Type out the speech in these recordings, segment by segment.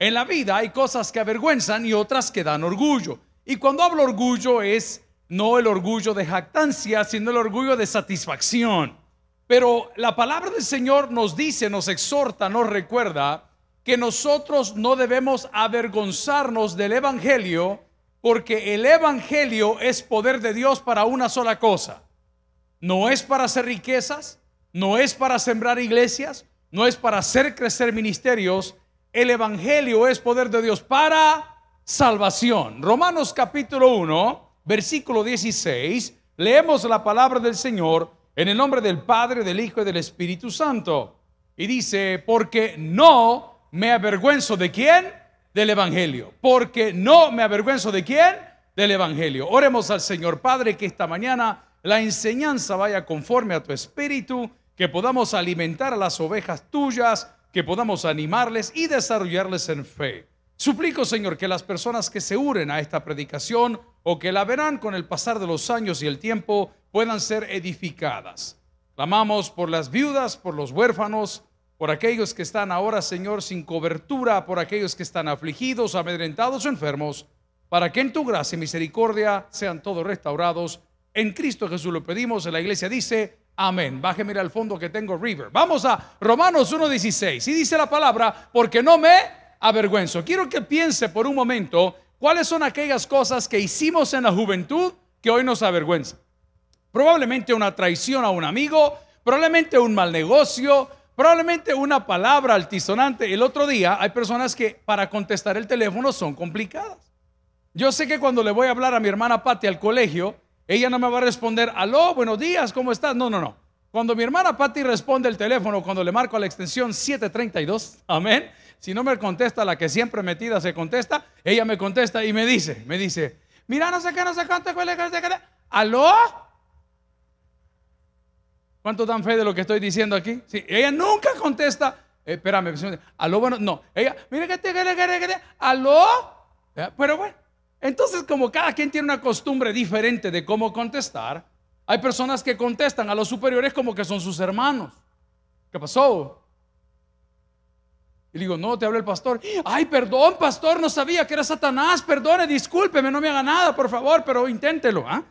En la vida hay cosas que avergüenzan y otras que dan orgullo. Y cuando hablo orgullo es no el orgullo de jactancia, sino el orgullo de satisfacción. Pero la palabra del Señor nos dice, nos exhorta, nos recuerda que nosotros no debemos avergonzarnos del Evangelio porque el Evangelio es poder de Dios para una sola cosa. No es para hacer riquezas, no es para sembrar iglesias, no es para hacer crecer ministerios, el Evangelio es poder de Dios para salvación. Romanos capítulo 1, versículo 16, leemos la palabra del Señor en el nombre del Padre, del Hijo y del Espíritu Santo. Y dice, porque no me avergüenzo de quién? Del Evangelio. Porque no me avergüenzo de quién? Del Evangelio. Oremos al Señor Padre que esta mañana la enseñanza vaya conforme a tu espíritu, que podamos alimentar a las ovejas tuyas que podamos animarles y desarrollarles en fe. Suplico, Señor, que las personas que se unen a esta predicación o que la verán con el pasar de los años y el tiempo puedan ser edificadas. Clamamos por las viudas, por los huérfanos, por aquellos que están ahora, Señor, sin cobertura, por aquellos que están afligidos, amedrentados o enfermos, para que en tu gracia y misericordia sean todos restaurados. En Cristo Jesús lo pedimos. La iglesia dice, Amén. Baje, mira al fondo que tengo River. Vamos a Romanos 1.16. Y dice la palabra, porque no me avergüenzo. Quiero que piense por un momento cuáles son aquellas cosas que hicimos en la juventud que hoy nos avergüenza. Probablemente una traición a un amigo, probablemente un mal negocio, probablemente una palabra altisonante. El otro día hay personas que para contestar el teléfono son complicadas. Yo sé que cuando le voy a hablar a mi hermana Patti al colegio, ella no me va a responder, aló, buenos días, ¿cómo estás? No, no, no. Cuando mi hermana Patty responde el teléfono, cuando le marco a la extensión 732, amén. Si no me contesta la que siempre metida se contesta, ella me contesta y me dice, me dice, mira, no sé qué, no sé cuánto, aló. ¿Cuánto dan fe de lo que estoy diciendo aquí? Sí, ella nunca contesta, eh, espérame, aló, bueno, no. Ella, mira que te, aló. Pero bueno, entonces, como cada quien tiene una costumbre diferente de cómo contestar, hay personas que contestan a los superiores como que son sus hermanos. ¿Qué pasó? Y digo, no, te habla el pastor. Ay, perdón, pastor, no sabía que era Satanás. Perdone, discúlpeme, no me haga nada, por favor, pero inténtelo. ¿ah?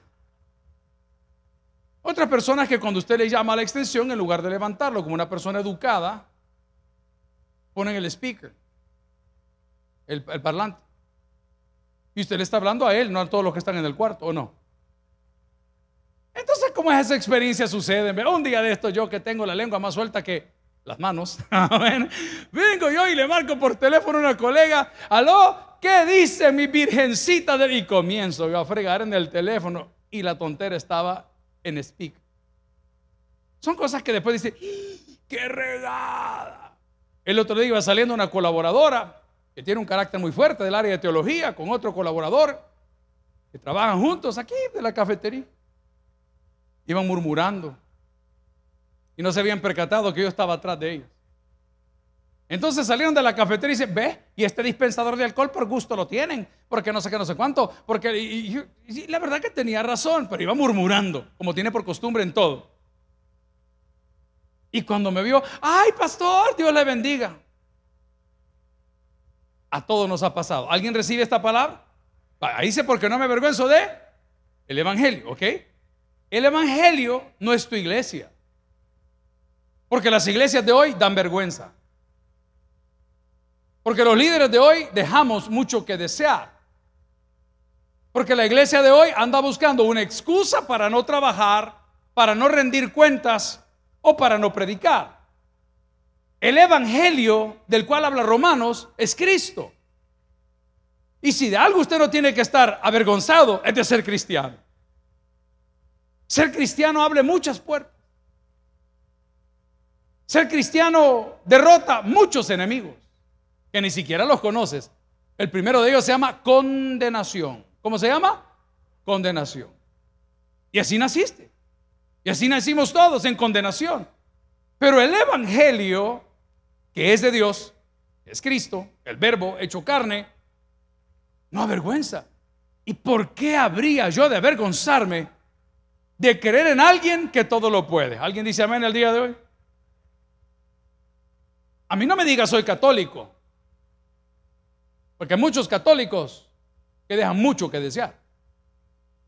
Otra Otras personas que cuando usted le llama a la extensión, en lugar de levantarlo como una persona educada, ponen el speaker, el parlante. Y usted le está hablando a él, no a todos los que están en el cuarto, ¿o no? Entonces, ¿cómo es esa experiencia? Sucede. Un día de esto, yo que tengo la lengua más suelta que las manos, vengo yo y le marco por teléfono a una colega, aló, ¿qué dice mi virgencita? De... Y comienzo yo a fregar en el teléfono y la tontera estaba en speak. Son cosas que después dice, ¡Ah, ¡qué regada! El otro día iba saliendo una colaboradora que tiene un carácter muy fuerte del área de teología, con otro colaborador, que trabajan juntos aquí de la cafetería. Iban murmurando y no se habían percatado que yo estaba atrás de ellos. Entonces salieron de la cafetería y dicen, ve, y este dispensador de alcohol por gusto lo tienen, porque no sé qué, no sé cuánto, porque la verdad que tenía razón, pero iba murmurando, como tiene por costumbre en todo. Y cuando me vio, ay pastor, Dios le bendiga. A todos nos ha pasado. ¿Alguien recibe esta palabra? Ahí dice, porque no me avergüenzo de el Evangelio, ¿ok? El Evangelio no es tu iglesia. Porque las iglesias de hoy dan vergüenza. Porque los líderes de hoy dejamos mucho que desear. Porque la iglesia de hoy anda buscando una excusa para no trabajar, para no rendir cuentas o para no predicar. El Evangelio del cual habla Romanos es Cristo. Y si de algo usted no tiene que estar avergonzado, es de ser cristiano. Ser cristiano abre muchas puertas. Ser cristiano derrota muchos enemigos que ni siquiera los conoces. El primero de ellos se llama condenación. ¿Cómo se llama? Condenación. Y así naciste. Y así nacimos todos en condenación. Pero el Evangelio es de Dios, es Cristo, el verbo hecho carne, no avergüenza. ¿Y por qué habría yo de avergonzarme de creer en alguien que todo lo puede? ¿Alguien dice amén el día de hoy? A mí no me diga soy católico, porque muchos católicos que dejan mucho que desear.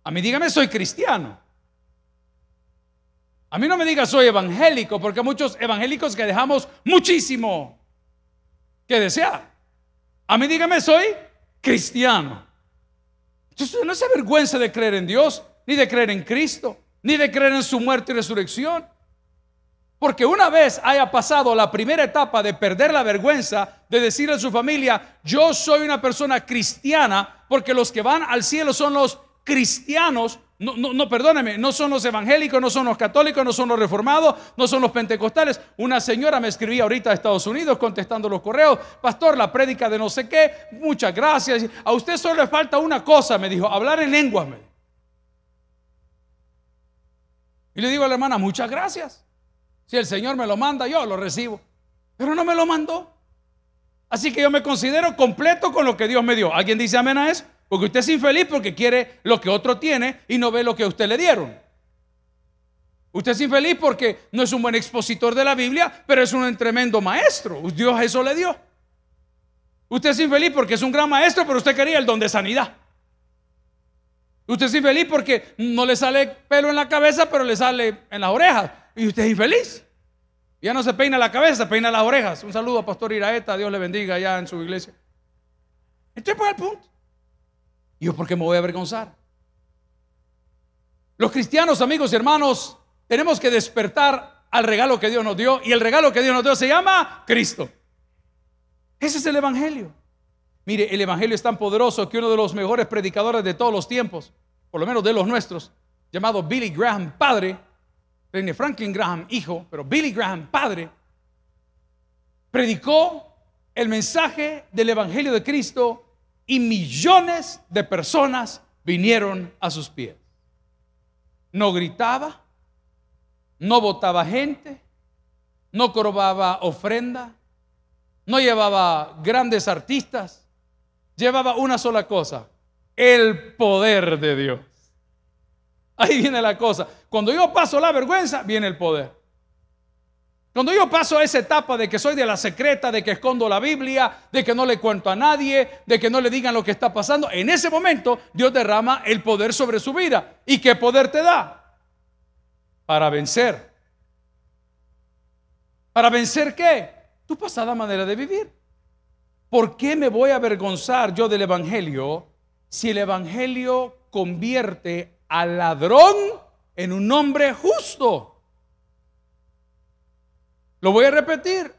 A mí dígame soy cristiano. A mí no me digas soy evangélico, porque hay muchos evangélicos que dejamos muchísimo que desear. A mí dígame soy cristiano. Entonces no se avergüenza de creer en Dios, ni de creer en Cristo, ni de creer en su muerte y resurrección. Porque una vez haya pasado la primera etapa de perder la vergüenza, de decirle a su familia, yo soy una persona cristiana, porque los que van al cielo son los cristianos, no, no, no, no son los evangélicos, no son los católicos, no son los reformados, no son los pentecostales. Una señora me escribía ahorita de Estados Unidos contestando los correos, pastor, la prédica de no sé qué, muchas gracias. A usted solo le falta una cosa, me dijo, hablar en lengua Y le digo a la hermana, muchas gracias. Si el Señor me lo manda, yo lo recibo. Pero no me lo mandó. Así que yo me considero completo con lo que Dios me dio. ¿Alguien dice amén a eso? Porque usted es infeliz porque quiere lo que otro tiene y no ve lo que a usted le dieron. Usted es infeliz porque no es un buen expositor de la Biblia, pero es un tremendo maestro. Dios eso le dio. Usted es infeliz porque es un gran maestro, pero usted quería el don de sanidad. Usted es infeliz porque no le sale pelo en la cabeza, pero le sale en las orejas. Y usted es infeliz. Ya no se peina la cabeza, se peina las orejas. Un saludo a Pastor Iraeta, Dios le bendiga allá en su iglesia. Entonces, pues el punto. ¿Y yo por qué me voy a avergonzar? Los cristianos, amigos y hermanos, tenemos que despertar al regalo que Dios nos dio. Y el regalo que Dios nos dio se llama Cristo. Ese es el Evangelio. Mire, el Evangelio es tan poderoso que uno de los mejores predicadores de todos los tiempos, por lo menos de los nuestros, llamado Billy Graham padre, René Franklin Graham hijo, pero Billy Graham padre, predicó el mensaje del Evangelio de Cristo y millones de personas vinieron a sus pies. No gritaba, no votaba gente, no corrobaba ofrenda, no llevaba grandes artistas, llevaba una sola cosa, el poder de Dios. Ahí viene la cosa. Cuando yo paso la vergüenza, viene el poder. Cuando yo paso a esa etapa de que soy de la secreta, de que escondo la Biblia, de que no le cuento a nadie, de que no le digan lo que está pasando, en ese momento Dios derrama el poder sobre su vida. ¿Y qué poder te da? Para vencer. ¿Para vencer qué? Tu pasada manera de vivir. ¿Por qué me voy a avergonzar yo del Evangelio si el Evangelio convierte al ladrón en un hombre justo? Lo voy a repetir.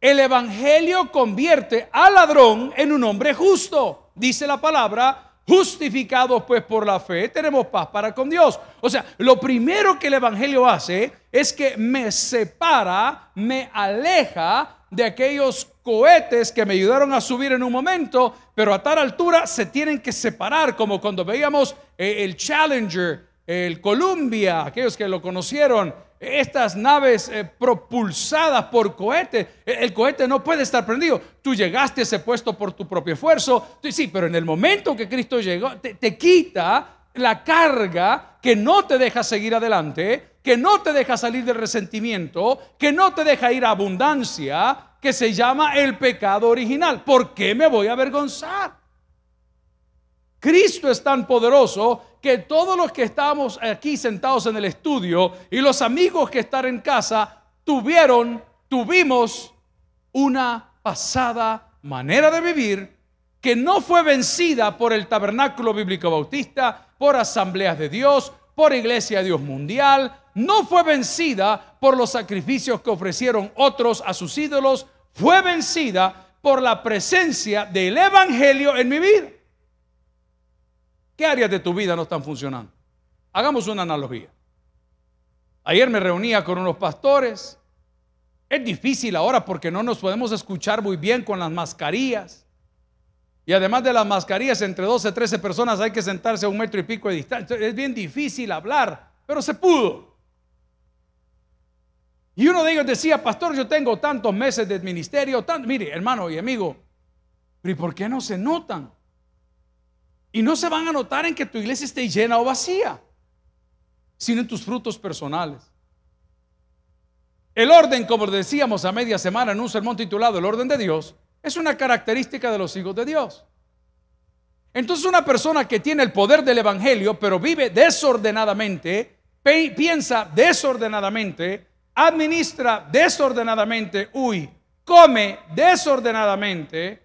El Evangelio convierte al ladrón en un hombre justo. Dice la palabra, justificados pues por la fe, tenemos paz para con Dios. O sea, lo primero que el Evangelio hace es que me separa, me aleja de aquellos cohetes que me ayudaron a subir en un momento, pero a tal altura se tienen que separar, como cuando veíamos eh, el Challenger, el Columbia, aquellos que lo conocieron, estas naves eh, propulsadas por cohete, eh, el, cohete no puede estar prendido. Tú llegaste a ese puesto por tu propio esfuerzo, sí, pero en el momento que Cristo llegó, te, te quita la carga que no te deja seguir adelante, que no te deja salir del resentimiento, que no te deja ir a abundancia, que se llama el pecado original. ¿Por qué me voy a avergonzar? Cristo es tan poderoso que todos los que estamos aquí sentados en el estudio y los amigos que están en casa tuvieron, tuvimos una pasada manera de vivir que no fue vencida por el Tabernáculo Bíblico Bautista, por asambleas de Dios, por Iglesia de Dios Mundial, no fue vencida por los sacrificios que ofrecieron otros a sus ídolos, fue vencida por la presencia del Evangelio en mi vida. ¿Qué áreas de tu vida no están funcionando? Hagamos una analogía. Ayer me reunía con unos pastores. Es difícil ahora porque no nos podemos escuchar muy bien con las mascarillas. Y además de las mascarillas, entre 12 13 personas hay que sentarse a un metro y pico de distancia. Es bien difícil hablar, pero se pudo. Y uno de ellos decía, pastor, yo tengo tantos meses de ministerio. Mire, hermano y amigo, ¿pero y por qué no se notan? Y no se van a notar en que tu iglesia esté llena o vacía, sino en tus frutos personales. El orden, como decíamos a media semana en un sermón titulado El orden de Dios, es una característica de los hijos de Dios. Entonces una persona que tiene el poder del Evangelio, pero vive desordenadamente, piensa desordenadamente, administra desordenadamente, uy, come desordenadamente,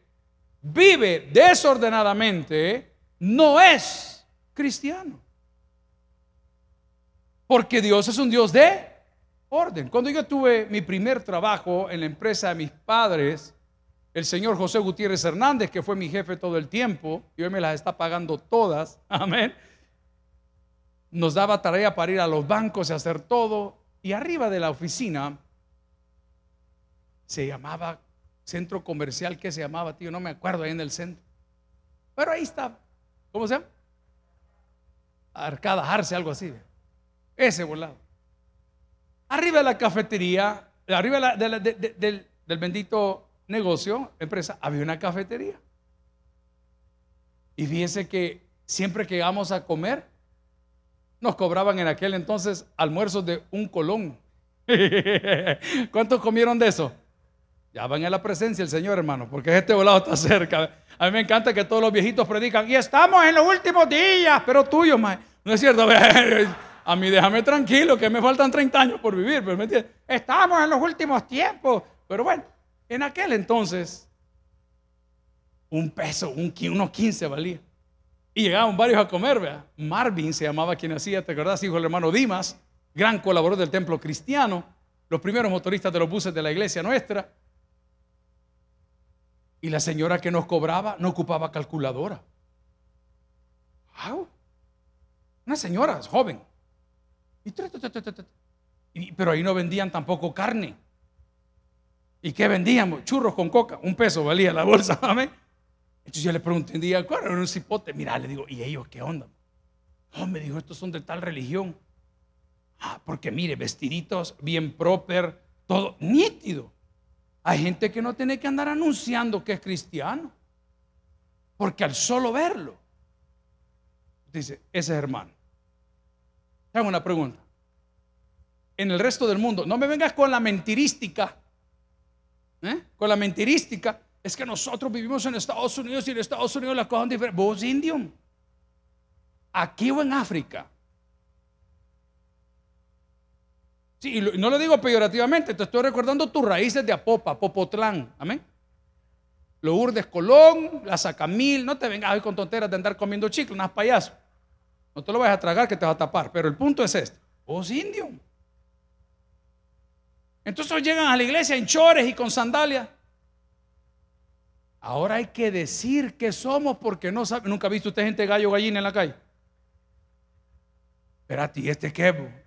vive desordenadamente, no es cristiano. Porque Dios es un Dios de orden. Cuando yo tuve mi primer trabajo en la empresa de mis padres, el señor José Gutiérrez Hernández, que fue mi jefe todo el tiempo, y hoy me las está pagando todas, amén, nos daba tarea para ir a los bancos y hacer todo. Y arriba de la oficina se llamaba centro comercial que se llamaba, tío, no me acuerdo, ahí en el centro. Pero ahí está, ¿Cómo se llama? Arcada, Arce, algo así. Ese volado. Arriba de la cafetería, arriba del, del bendito negocio, empresa, había una cafetería. Y fíjense que siempre que íbamos a comer, nos cobraban en aquel entonces almuerzos de un colón. ¿Cuántos comieron de eso? Ya van a la presencia del Señor, hermano, porque este volado está cerca. A mí me encanta que todos los viejitos predican, y estamos en los últimos días, pero tuyo, ma, No es cierto, a mí déjame tranquilo, que me faltan 30 años por vivir, pero ¿me entiendes? Estamos en los últimos tiempos. Pero bueno, en aquel entonces, un peso, unos 15 valía. Y llegaban varios a comer, ¿verdad? Marvin se llamaba quien hacía, ¿te acordás? Hijo del hermano Dimas, gran colaborador del templo cristiano, los primeros motoristas de los buses de la iglesia nuestra. Y la señora que nos cobraba no ocupaba calculadora. ¡Wow! Una señora joven. pero ahí no vendían tampoco carne. ¿Y qué vendíamos? Churros con coca. Un peso valía la bolsa, Entonces yo le pregunté un día, ¿cuál era un cipote? Mira, le digo, ¿y ellos qué onda? me dijo, estos son de tal religión. Ah, porque mire, vestiditos bien proper, todo nítido. Hay gente que no tiene que andar anunciando que es cristiano. Porque al solo verlo, dice, ese es hermano. Tengo una pregunta. En el resto del mundo, no me vengas con la mentirística. ¿eh? Con la mentirística. Es que nosotros vivimos en Estados Unidos y en Estados Unidos las cosas son diferentes. Vos, indio. Aquí o en África no lo digo peyorativamente, te estoy recordando tus raíces de Apopa, Popotlán. Amén. Lo urdes Colón, la Sacamil, no te vengas hoy con tonteras de andar comiendo chicle, unas payaso. No te lo vayas a tragar que te vas a tapar. Pero el punto es este: vos indio. Entonces llegan a la iglesia en chores y con sandalias. Ahora hay que decir que somos porque no Nunca ha visto usted gente gallo gallina en la calle. Espérate, ti este qué?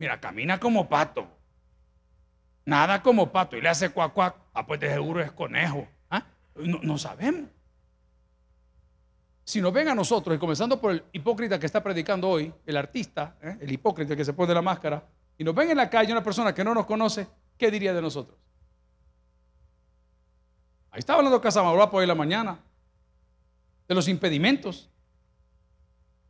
Mira, camina como pato. Nada como pato. Y le hace cuac, cuac. Ah, pues de seguro es conejo. ¿Ah? No, sabemos. Si nos ven a nosotros, y comenzando por el hipócrita que está predicando hoy, el artista, ¿eh? el hipócrita que se pone la máscara, y nos ven en la calle una persona que no nos conoce, ¿qué diría de nosotros? Ahí estaba hablando Casamaurapo hoy en la mañana, de los impedimentos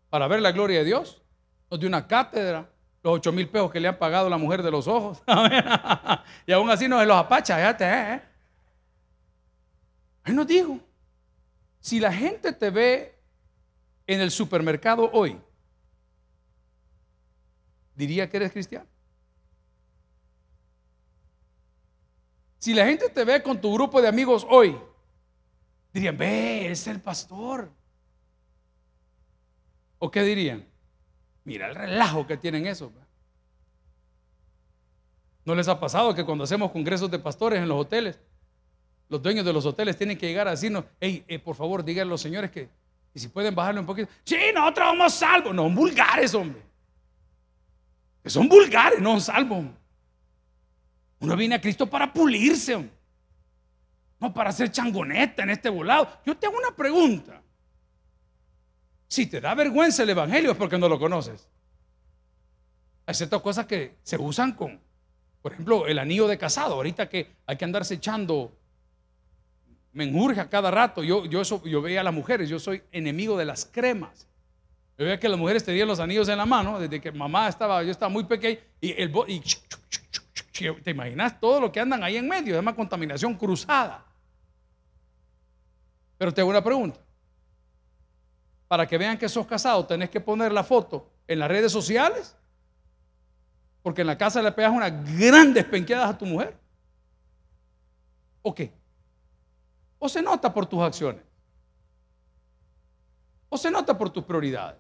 para ver la gloria de Dios. Nos dio una cátedra los 8 mil pesos que le han pagado la mujer de los ojos. y aún así no se los apacha, fíjate. ¿eh? Él ¿Eh? nos dijo, si la gente te ve en el supermercado hoy, diría que eres cristiano. Si la gente te ve con tu grupo de amigos hoy, dirían, ve, es el pastor. ¿O qué dirían? Mira el relajo que tienen eso. ¿No les ha pasado que cuando hacemos congresos de pastores en los hoteles, los dueños de los hoteles tienen que llegar a decirnos, hey, eh, por favor, digan los señores que, y si pueden bajarle un poquito, sí, nosotros somos salvos, no son vulgares, hombre. Que son vulgares, no son salvos. Uno viene a Cristo para pulirse, no para hacer changoneta en este volado. Yo tengo una pregunta. Si te da vergüenza el Evangelio es porque no lo conoces. Hay ciertas cosas que se usan con, por ejemplo, el anillo de casado. Ahorita que hay que andarse echando menjurja cada rato. Yo, yo, eso, yo veía a las mujeres, yo soy enemigo de las cremas. Yo veía que las mujeres tenían los anillos en la mano desde que mamá estaba, yo estaba muy pequeña, y el y te imaginas todo lo que andan ahí en medio, es una contaminación cruzada. Pero te hago una pregunta para que vean que sos casado, tenés que poner la foto en las redes sociales, porque en la casa le pegas unas grandes penqueadas a tu mujer. ¿O qué? ¿O se nota por tus acciones? ¿O se nota por tus prioridades?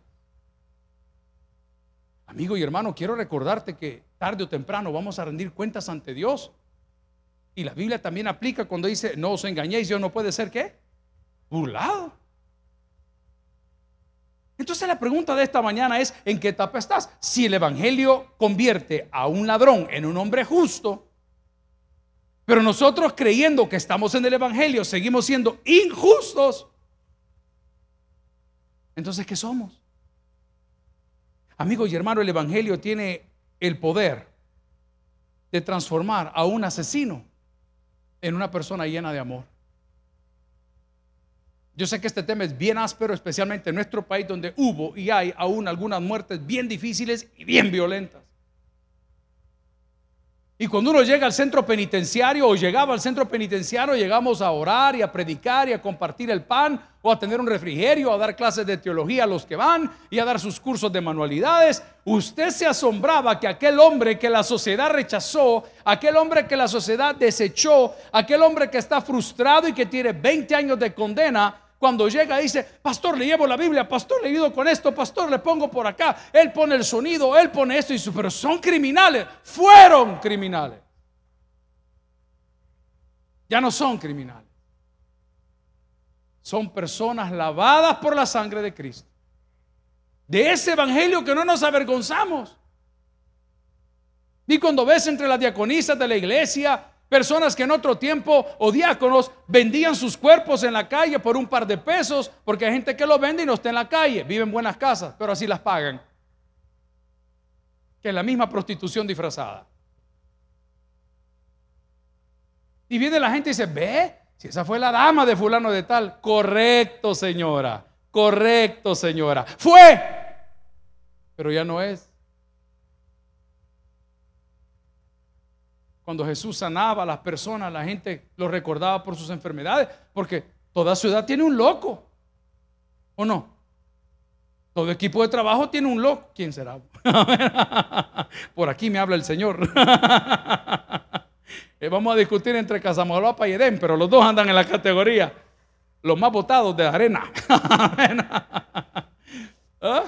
Amigo y hermano, quiero recordarte que tarde o temprano vamos a rendir cuentas ante Dios. Y la Biblia también aplica cuando dice, no os engañéis, Dios no puede ser qué? Burlado. Entonces la pregunta de esta mañana es, ¿en qué etapa estás? Si el Evangelio convierte a un ladrón en un hombre justo, pero nosotros creyendo que estamos en el Evangelio seguimos siendo injustos, entonces ¿qué somos? Amigos y hermanos, el Evangelio tiene el poder de transformar a un asesino en una persona llena de amor. Yo sé que este tema es bien áspero, especialmente en nuestro país donde hubo y hay aún algunas muertes bien difíciles y bien violentas. Y cuando uno llega al centro penitenciario o llegaba al centro penitenciario, llegamos a orar y a predicar y a compartir el pan o a tener un refrigerio, a dar clases de teología a los que van y a dar sus cursos de manualidades. Usted se asombraba que aquel hombre que la sociedad rechazó, aquel hombre que la sociedad desechó, aquel hombre que está frustrado y que tiene 20 años de condena, cuando llega dice, pastor, le llevo la Biblia, pastor, le ido con esto, pastor, le pongo por acá, él pone el sonido, él pone esto, y dice, pero son criminales, fueron criminales. Ya no son criminales. Son personas lavadas por la sangre de Cristo. De ese evangelio que no nos avergonzamos. Y cuando ves entre las diaconisas de la iglesia, Personas que en otro tiempo o diáconos vendían sus cuerpos en la calle por un par de pesos, porque hay gente que los vende y no está en la calle, vive en buenas casas, pero así las pagan. Que es la misma prostitución disfrazada. Y viene la gente y dice, ve, si esa fue la dama de fulano de tal, correcto señora, correcto señora, fue, pero ya no es. Cuando Jesús sanaba a las personas, la gente lo recordaba por sus enfermedades, porque toda ciudad tiene un loco, ¿o no? Todo equipo de trabajo tiene un loco. ¿Quién será? por aquí me habla el Señor. Eh, vamos a discutir entre Casamolapa y Edén, pero los dos andan en la categoría los más votados de arena. ¿Ah?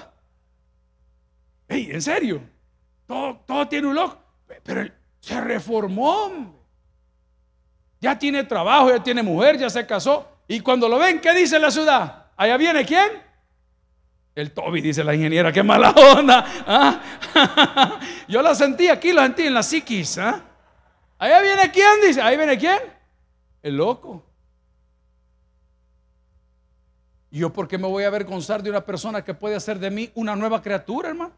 en serio, todo, todo tiene un loco. Pero el, se reformó, Ya tiene trabajo, ya tiene mujer, ya se casó. Y cuando lo ven, ¿qué dice la ciudad? Allá viene quién? El Toby, dice la ingeniera, qué mala onda. ¿ah? Yo la sentí aquí, la sentí en la psiquis. ¿ah? Allá viene quién, dice. Ahí viene quién. El loco. ¿Y yo por qué me voy a avergonzar de una persona que puede hacer de mí una nueva criatura, hermano?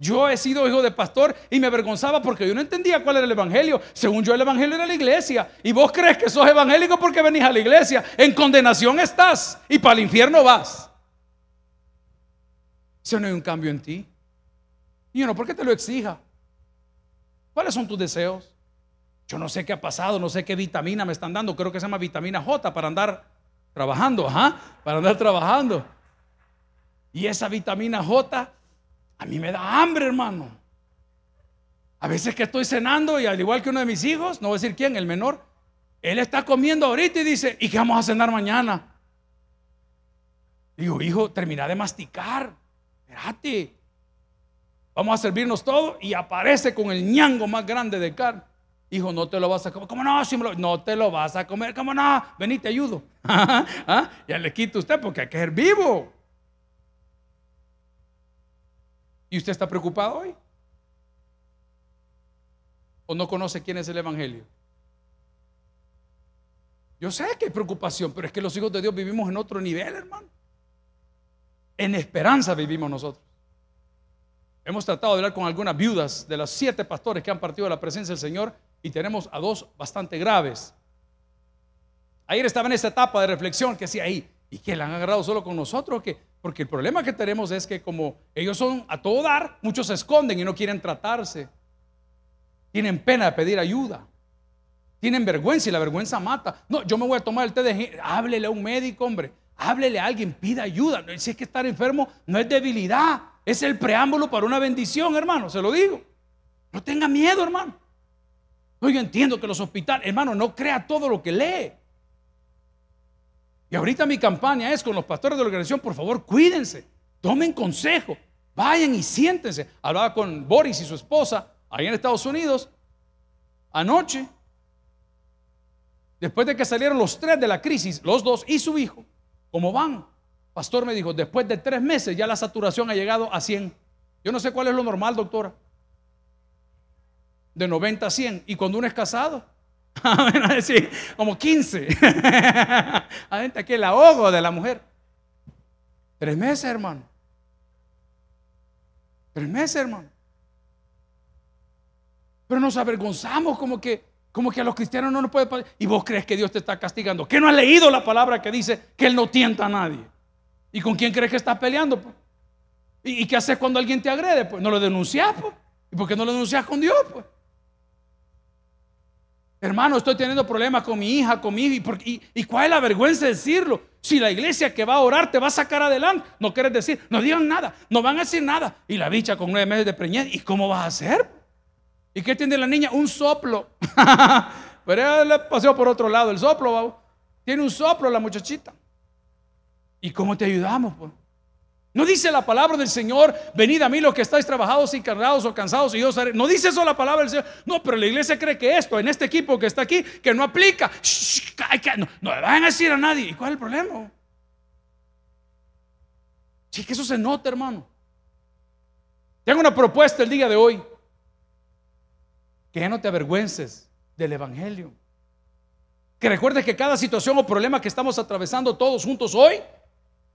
Yo he sido hijo de pastor y me avergonzaba porque yo no entendía cuál era el evangelio. Según yo, el evangelio era la iglesia. Y vos crees que sos evangélico porque venís a la iglesia. En condenación estás y para el infierno vas. Si no hay un cambio en ti. Y no, ¿por qué te lo exija? ¿Cuáles son tus deseos? Yo no sé qué ha pasado, no sé qué vitamina me están dando. Creo que se llama vitamina J para andar trabajando, para andar trabajando. Y esa vitamina J a mí me da hambre, hermano. A veces que estoy cenando y al igual que uno de mis hijos, no voy a decir quién, el menor, él está comiendo ahorita y dice, ¿y qué vamos a cenar mañana? Digo, hijo, termina de masticar. Espérate. Vamos a servirnos todo y aparece con el ñango más grande de carne. Hijo, no te lo vas a comer. ¿Cómo no? no te lo vas a comer. ¿Cómo no? Vení, te ayudo. ¿Ah? Ya le quito usted porque hay que ser vivo. ¿Y usted está preocupado hoy? ¿O no conoce quién es el Evangelio? Yo sé que hay preocupación, pero es que los hijos de Dios vivimos en otro nivel, hermano. En esperanza vivimos nosotros. Hemos tratado de hablar con algunas viudas de las siete pastores que han partido de la presencia del Señor y tenemos a dos bastante graves. Ayer estaba en esa etapa de reflexión que hacía ahí, ¿y que la han agarrado solo con nosotros? Porque el problema que tenemos es que como ellos son a todo dar, muchos se esconden y no quieren tratarse. Tienen pena de pedir ayuda. Tienen vergüenza y la vergüenza mata. No, yo me voy a tomar el té de... Háblele a un médico, hombre. Háblele a alguien, pida ayuda. Si es que estar enfermo no es debilidad, es el preámbulo para una bendición, hermano. Se lo digo. No tenga miedo, hermano. No, yo entiendo que los hospitales, hermano, no crea todo lo que lee. Y ahorita mi campaña es con los pastores de la organización, por favor, cuídense, tomen consejo, vayan y siéntense. Hablaba con Boris y su esposa ahí en Estados Unidos anoche, después de que salieron los tres de la crisis, los dos y su hijo, ¿cómo van? Pastor me dijo, después de tres meses ya la saturación ha llegado a 100. Yo no sé cuál es lo normal, doctora. De 90 a 100. ¿Y cuando uno es casado? ver, a decir, como 15. Adentro aquí el ahogo de la mujer. Tres meses, hermano. Tres meses, hermano. Pero nos avergonzamos como que, como que a los cristianos no nos puede pasar. Y vos crees que Dios te está castigando. ¿Qué no has leído la palabra que dice que Él no tienta a nadie? ¿Y con quién crees que estás peleando? Pues? ¿Y, qué haces cuando alguien te agrede? Pues no lo denuncias, pues? ¿Y por qué no lo denuncias con Dios? Pues? hermano, estoy teniendo problemas con mi hija, con mi por, y, cuál es la vergüenza de decirlo. Si la iglesia que va a orar te va a sacar adelante, no quieres decir, no digan nada, no van a decir nada. Y la bicha con nueve meses de preñez, ¿y cómo vas a hacer? ¿Y qué tiene la niña? Un soplo. Pero ella le paseó por otro lado el soplo, ¿va? tiene un soplo la muchachita. ¿Y cómo te ayudamos? Pues? No dice la palabra del Señor, venid a mí los que estáis trabajados y cargados o cansados y yo os haré. No dice eso la palabra del Señor. No, pero la iglesia cree que esto, en este equipo que está aquí, que no aplica. no, le van a decir a nadie. ¿Y cuál es el problema? Sí, que eso se nota, hermano. Tengo una propuesta el día de hoy. Que ya no te avergüences del Evangelio. Que recuerdes que cada situación o problema que estamos atravesando todos juntos hoy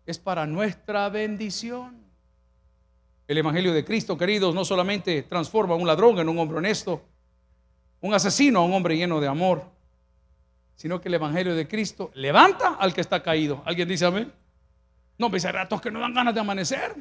es para nuestra bendición. El Evangelio de Cristo, queridos, no solamente transforma a un ladrón en un hombre honesto, un asesino a un hombre lleno de amor, sino que el Evangelio de Cristo levanta al que está caído. ¿Alguien dice amén? No, me pues dice, ratos que no dan ganas de amanecer.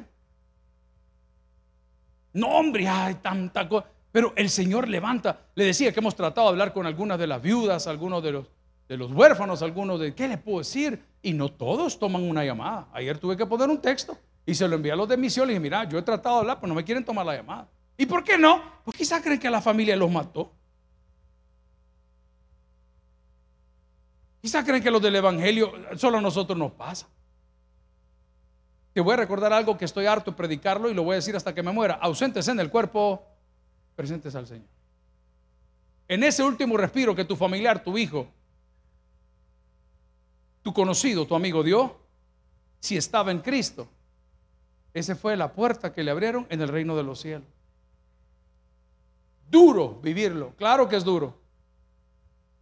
No, hombre, hay tanta cosa. Pero el Señor levanta. Le decía que hemos tratado de hablar con algunas de las viudas, algunos de los de los huérfanos, algunos de qué les puedo decir. Y no todos toman una llamada. Ayer tuve que poner un texto y se lo envié a los de misión. Y dije, mira, yo he tratado de hablar, pero no me quieren tomar la llamada. ¿Y por qué no? Pues quizás creen que la familia los mató. Quizás creen que los del Evangelio solo a nosotros nos pasa. Te voy a recordar algo que estoy harto de predicarlo y lo voy a decir hasta que me muera. Ausentes en el cuerpo, presentes al Señor. En ese último respiro que tu familiar, tu hijo, tu conocido, tu amigo Dios si estaba en Cristo. Esa fue la puerta que le abrieron en el reino de los cielos. Duro vivirlo, claro que es duro,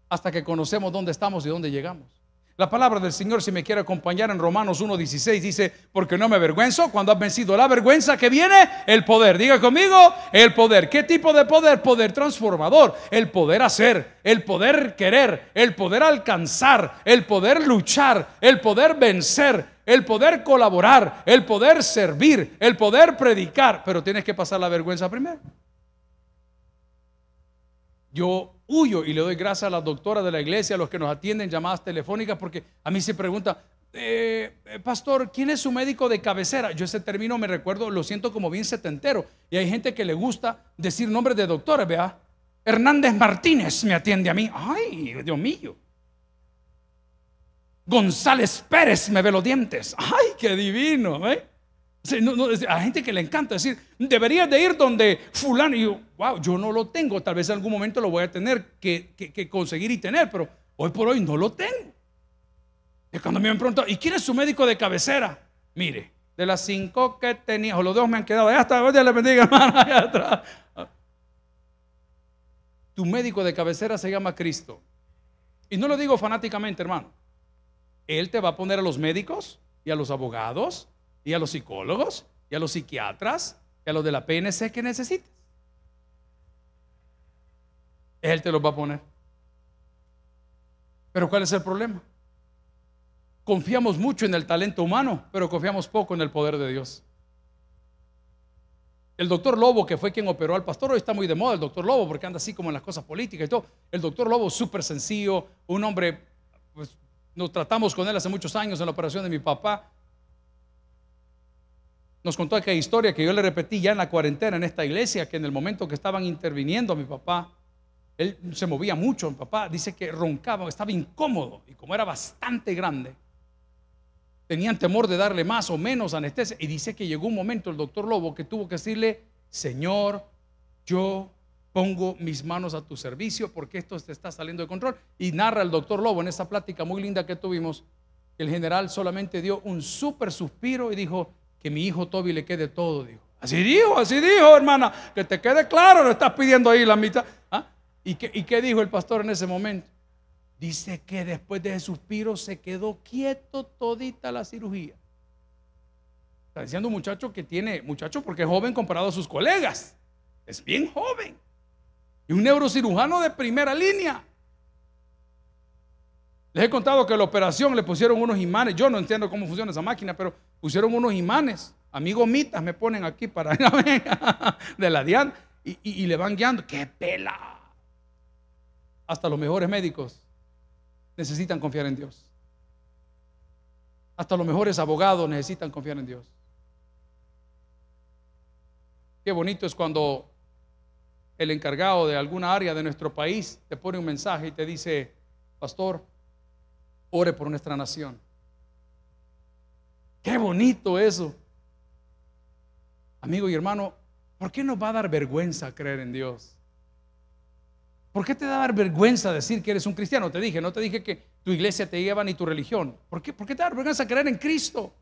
hasta que conocemos dónde estamos y dónde llegamos. La palabra del Señor, si me quiere acompañar en Romanos 1.16, dice, porque no me avergüenzo, cuando has vencido la vergüenza que viene, el poder. Diga conmigo, el poder. ¿Qué tipo de poder? Poder transformador, el poder hacer, el poder querer, el poder alcanzar, el poder luchar, el poder vencer, el poder colaborar, el poder servir, el poder predicar. Pero tienes que pasar la vergüenza primero. Yo y le doy gracias a las doctoras de la iglesia, a los que nos atienden llamadas telefónicas, porque a mí se pregunta, eh, eh, pastor, ¿quién es su médico de cabecera? Yo ese término me recuerdo, lo siento como bien setentero, y hay gente que le gusta decir nombres de doctores, vea. Hernández Martínez me atiende a mí. Ay, Dios mío. González Pérez me ve los dientes. Ay, qué divino. ¿eh? sea, a gente que le encanta decir, deberías de ir donde fulano. Y yo, wow, yo no lo tengo. Tal vez en algún momento lo voy a tener que, conseguir y tener, pero hoy por hoy no lo tengo. Y cuando me han preguntado, ¿y quién es su médico de cabecera? Mire, de las cinco que tenía, o los dos me han quedado, ya está, ya le bendiga, hermano, atrás. Tu médico de cabecera se llama Cristo. Y no lo digo fanáticamente, hermano. Él te va a poner a los médicos y a los abogados y a los psicólogos y a los psiquiatras y a los de la PNC que necesites. Él te los va a poner. Pero ¿cuál es el problema? Confiamos mucho en el talento humano, pero confiamos poco en el poder de Dios. El doctor Lobo, que fue quien operó al pastor, hoy está muy de moda el doctor Lobo, porque anda así como en las cosas políticas y todo. El doctor Lobo, súper sencillo, un hombre, pues, nos tratamos con él hace muchos años en la operación de mi papá, nos contó aquella historia que yo le repetí ya en la cuarentena en esta iglesia, que en el momento que estaban interviniendo a mi papá, él se movía mucho, mi papá dice que roncaba, estaba incómodo y como era bastante grande, tenían temor de darle más o menos anestesia y dice que llegó un momento el doctor Lobo que tuvo que decirle, Señor, yo pongo mis manos a tu servicio porque esto te está saliendo de control. Y narra el doctor Lobo en esa plática muy linda que tuvimos, que el general solamente dio un súper suspiro y dijo, que mi hijo Toby le quede todo, dijo. Así dijo, así dijo, hermana, que te quede claro, Lo estás pidiendo ahí la mitad. ¿Ah? ¿Y, qué, ¿Y qué dijo el pastor en ese momento? Dice que después de ese suspiro se quedó quieto todita la cirugía. Está diciendo un muchacho que tiene, muchacho porque es joven comparado a sus colegas. Es bien joven. Y un neurocirujano de primera línea. Les he contado que la operación le pusieron unos imanes. Yo no entiendo cómo funciona esa máquina, pero pusieron unos imanes. Amigos mitas me ponen aquí para de la DIAN y, y le van guiando. ¡Qué pela! Hasta los mejores médicos necesitan confiar en Dios. Hasta los mejores abogados necesitan confiar en Dios. Qué bonito es cuando el encargado de alguna área de nuestro país te pone un mensaje y te dice, pastor, ore por nuestra nación. Qué bonito eso. Amigo y hermano, ¿por qué nos va a dar vergüenza creer en Dios? ¿Por qué te da dar vergüenza decir que eres un cristiano? Te dije, no te dije que tu iglesia te lleva ni tu religión. ¿Por qué, ¿Por qué te da vergüenza creer en Cristo?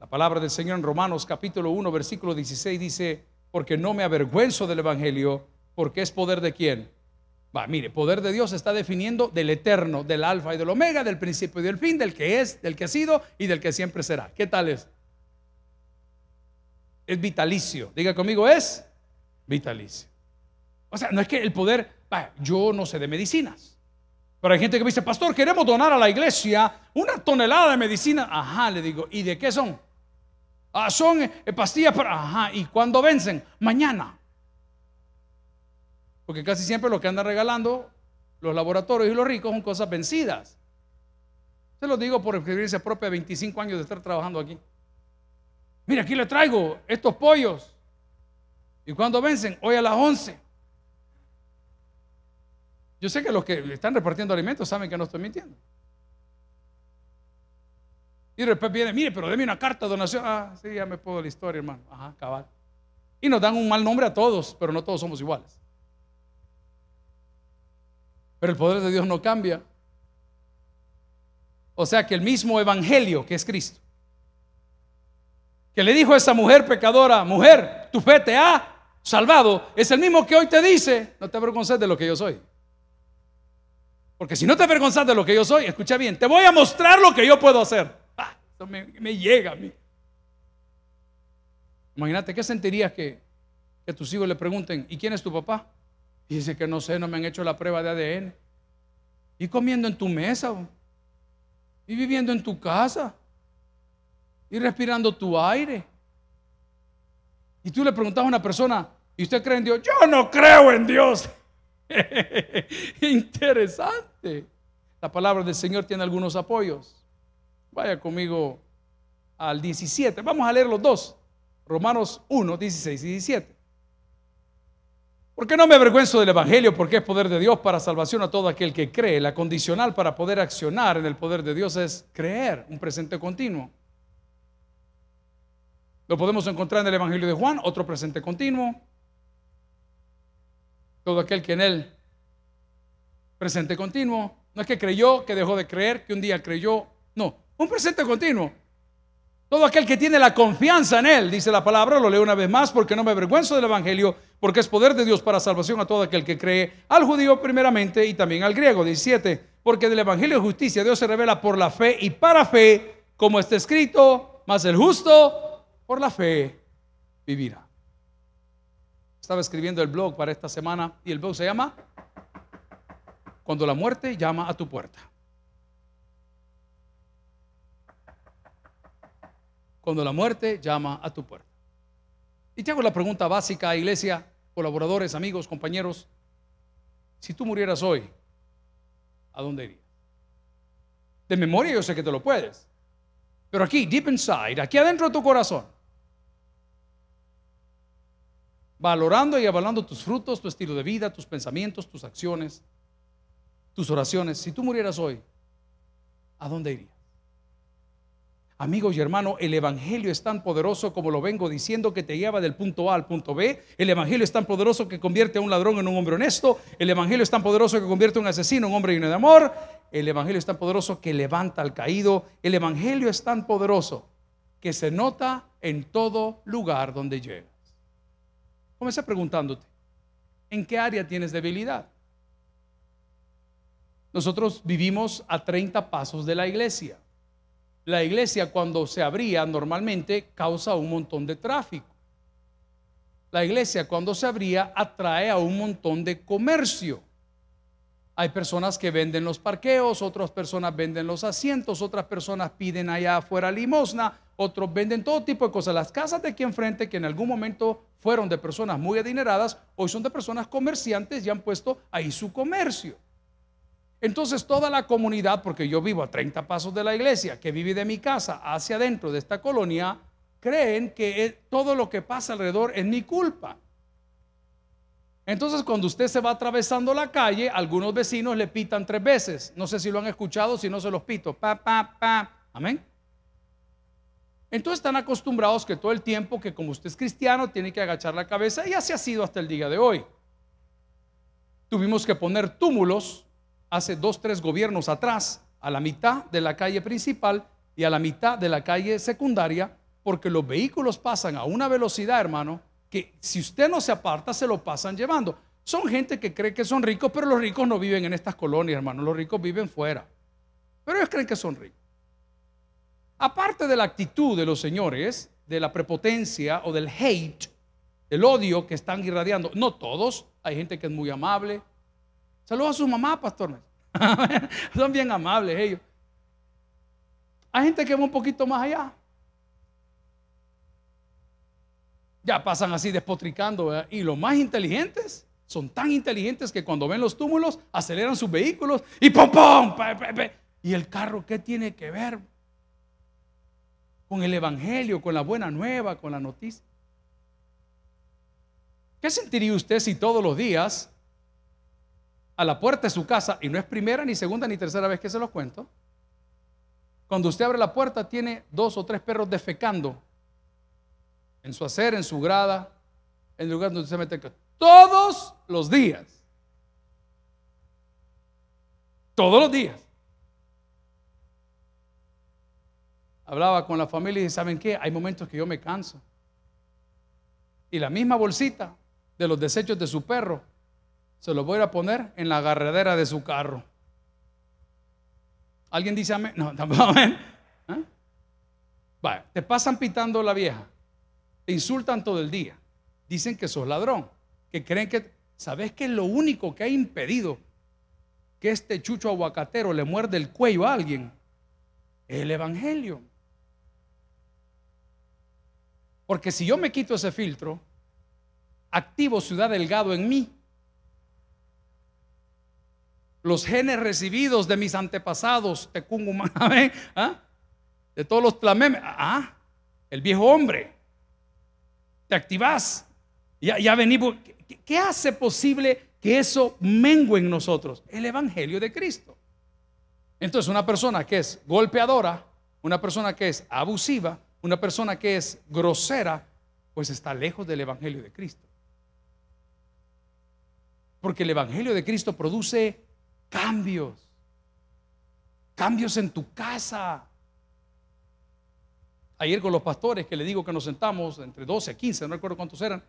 La palabra del Señor en Romanos capítulo 1, versículo 16 dice, porque no me avergüenzo del Evangelio, porque es poder de quién? Va, mire, poder de Dios se está definiendo del eterno, del alfa y del omega, del principio y del fin, del que es, del que ha sido y del que siempre será. ¿Qué tal es? Es vitalicio. Diga conmigo, es vitalicio. O sea, no es que el poder, yo no sé de medicinas. Pero hay gente que me dice, pastor, queremos donar a la iglesia una tonelada de medicina. Ajá, le digo, ¿y de qué son? Ah, son eh, pastillas para... Ajá, ¿y cuándo vencen? Mañana. Porque casi siempre lo que andan regalando los laboratorios y los ricos son cosas vencidas. Se lo digo por experiencia propia de 25 años de estar trabajando aquí. Mira, aquí le traigo estos pollos. ¿Y cuándo vencen? Hoy a las 11. Yo sé que los que están repartiendo alimentos saben que no estoy mintiendo. Y después viene, mire, pero deme una carta de donación. Ah, sí, ya me puedo la historia, hermano. Ajá, cabal. Y nos dan un mal nombre a todos, pero no todos somos iguales. Pero el poder de Dios no cambia. O sea que el mismo Evangelio que es Cristo, que le dijo a esa mujer pecadora, mujer, tu fe te ha salvado, es el mismo que hoy te dice, no te avergonces de lo que yo soy. Porque si no te avergonzas de lo que yo soy, escucha bien, te voy a mostrar lo que yo puedo hacer. Ah, eso me, llega a mí. Imagínate, ¿qué sentirías que, que tus hijos le pregunten, ¿y quién es tu papá? dice que no sé, no me han hecho la prueba de ADN. Y comiendo en tu mesa, y viviendo en tu casa, y respirando tu aire. Y tú le preguntas a una persona, ¿y usted cree en Dios? Yo no creo en Dios. Interesante. La palabra del Señor tiene algunos apoyos. Vaya conmigo al 17. Vamos a leer los dos. Romanos 1, 16 y 17 qué no me avergüenzo del Evangelio, porque es poder de Dios para salvación a todo aquel que cree. La condicional para poder accionar en el poder de Dios es creer, un presente continuo. Lo podemos encontrar en el Evangelio de Juan, otro presente continuo. Todo aquel que en él presente continuo. No es que creyó, que dejó de creer, que un día creyó. No, un presente continuo. Todo aquel que tiene la confianza en Él, dice la palabra, lo leo una vez más porque no me avergüenzo del Evangelio, porque es poder de Dios para salvación a todo aquel que cree, al judío primeramente y también al griego. 17, porque del Evangelio de justicia Dios se revela por la fe y para fe, como está escrito, más el justo por la fe vivirá. Estaba escribiendo el blog para esta semana y el blog se llama Cuando la muerte llama a tu puerta. cuando la muerte llama a tu puerta. Y te hago la pregunta básica, iglesia, colaboradores, amigos, compañeros. Si tú murieras hoy, ¿a dónde irías? De memoria yo sé que te lo puedes. Pero aquí, deep inside, aquí adentro de tu corazón, valorando y avalando tus frutos, tu estilo de vida, tus pensamientos, tus acciones, tus oraciones, si tú murieras hoy, ¿a dónde irías? Amigos y hermanos, el Evangelio es tan poderoso como lo vengo diciendo que te lleva del punto A al punto B. El Evangelio es tan poderoso que convierte a un ladrón en un hombre honesto. El Evangelio es tan poderoso que convierte a un asesino en un hombre lleno de amor. El Evangelio es tan poderoso que levanta al caído. El Evangelio es tan poderoso que se nota en todo lugar donde llegas. Comienza preguntándote, ¿en qué área tienes debilidad? Nosotros vivimos a 30 pasos de la iglesia la iglesia cuando se abría normalmente causa un montón de tráfico. La iglesia cuando se abría atrae a un montón de comercio. Hay personas que venden los parqueos, otras personas venden los asientos, otras personas piden allá afuera limosna, otros venden todo tipo de cosas. Las casas de aquí enfrente, que en algún momento fueron de personas muy adineradas, hoy son de personas comerciantes y han puesto ahí su comercio. Entonces toda la comunidad, porque yo vivo a 30 pasos de la iglesia, que vive de mi casa hacia adentro de esta colonia, creen que todo lo que pasa alrededor es mi culpa. Entonces cuando usted se va atravesando la calle, algunos vecinos le pitan tres veces. No sé si lo han escuchado, si no se los pito. Pa, pa, pa. Amén. Entonces están acostumbrados que todo el tiempo que como usted es cristiano tiene que agachar la cabeza y así ha sido hasta el día de hoy. Tuvimos que poner túmulos hace dos, tres gobiernos atrás, a la mitad de la calle principal y a la mitad de la calle secundaria, porque los vehículos pasan a una velocidad, hermano, que si usted no se aparta, se lo pasan llevando. Son gente que cree que son ricos, pero los ricos no viven en estas colonias, hermano, los ricos viven fuera. Pero ellos creen que son ricos. Aparte de la actitud de los señores, de la prepotencia o del hate, el odio que están irradiando, no todos, hay gente que es muy amable, Saludos a su mamá, pastores Son bien amables ellos. Hay gente que va un poquito más allá. Ya pasan así despotricando. Y los más inteligentes son tan inteligentes que cuando ven los túmulos aceleran sus vehículos y ¡pum, pum! ¿Y el carro qué tiene que ver con el Evangelio, con la buena nueva, con la noticia? ¿Qué sentiría usted si todos los días a la puerta de su casa, y no es primera, ni segunda, ni tercera vez que se los cuento, cuando usted abre la puerta tiene dos o tres perros defecando en su hacer, en su grada, en el lugar donde usted se mete. Todos los días. Todos los días. Hablaba con la familia y dice, ¿saben qué? Hay momentos que yo me canso. Y la misma bolsita de los desechos de su perro se lo voy a poner en la agarradera de su carro. ¿Alguien dice amén? No, tampoco amén. ¿Ah? te pasan pitando la vieja, te insultan todo el día, dicen que sos ladrón, que creen que... ¿Sabes es lo único que ha impedido que este chucho aguacatero le muerde el cuello a alguien? El Evangelio. Porque si yo me quito ese filtro, activo Ciudad Delgado en mí los genes recibidos de mis antepasados, ¿ah? de todos los ah, el viejo hombre, te activas ya, ya venimos. Pues, ¿Qué, ¿Qué hace posible que eso mengue en nosotros? El Evangelio de Cristo. Entonces, una persona que es golpeadora, una persona que es abusiva, una persona que es grosera, pues está lejos del Evangelio de Cristo. Porque el Evangelio de Cristo produce cambios, cambios en tu casa. Ayer con los pastores que le digo que nos sentamos entre 12 a 15, no recuerdo cuántos eran,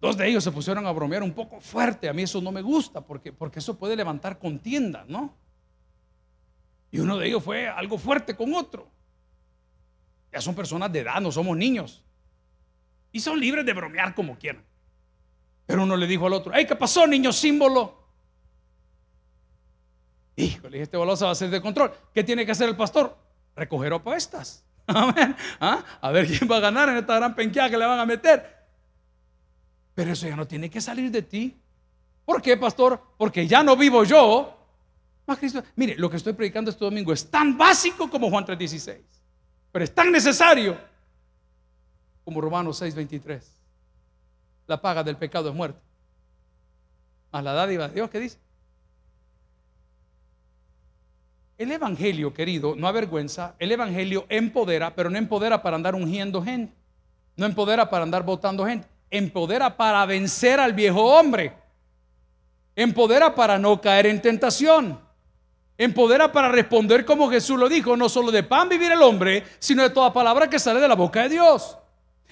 dos de ellos se pusieron a bromear un poco fuerte. A mí eso no me gusta porque, porque eso puede levantar contienda, ¿no? Y uno de ellos fue algo fuerte con otro. Ya son personas de edad, no somos niños. Y son libres de bromear como quieran. Pero uno le dijo al otro, ¡Ay, ¿qué pasó, niño símbolo? Híjole, este boloso va a ser de control. ¿Qué tiene que hacer el pastor? Recoger apuestas. ¿Ah? A ver quién va a ganar en esta gran penqueada que le van a meter. Pero eso ya no tiene que salir de ti. ¿Por qué, pastor? Porque ya no vivo yo. Mire, lo que estoy predicando este domingo es tan básico como Juan 3.16. Pero es tan necesario como Romanos 6.23. La paga del pecado es muerte. A la dádiva de Dios, ¿qué dice? El Evangelio, querido, no avergüenza, el Evangelio empodera, pero no empodera para andar ungiendo gente, no empodera para andar votando gente, empodera para vencer al viejo hombre, empodera para no caer en tentación, empodera para responder como Jesús lo dijo, no solo de pan vivir el hombre, sino de toda palabra que sale de la boca de Dios.